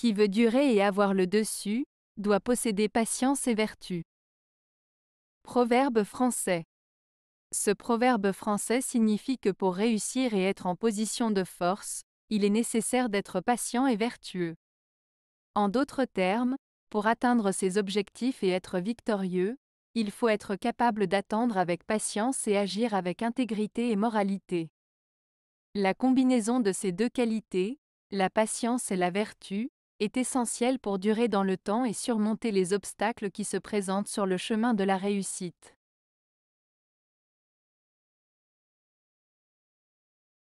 qui veut durer et avoir le dessus, doit posséder patience et vertu. Proverbe français. Ce proverbe français signifie que pour réussir et être en position de force, il est nécessaire d'être patient et vertueux. En d'autres termes, pour atteindre ses objectifs et être victorieux, il faut être capable d'attendre avec patience et agir avec intégrité et moralité. La combinaison de ces deux qualités, la patience et la vertu, est essentiel pour durer dans le temps et surmonter les obstacles qui se présentent sur le chemin de la réussite.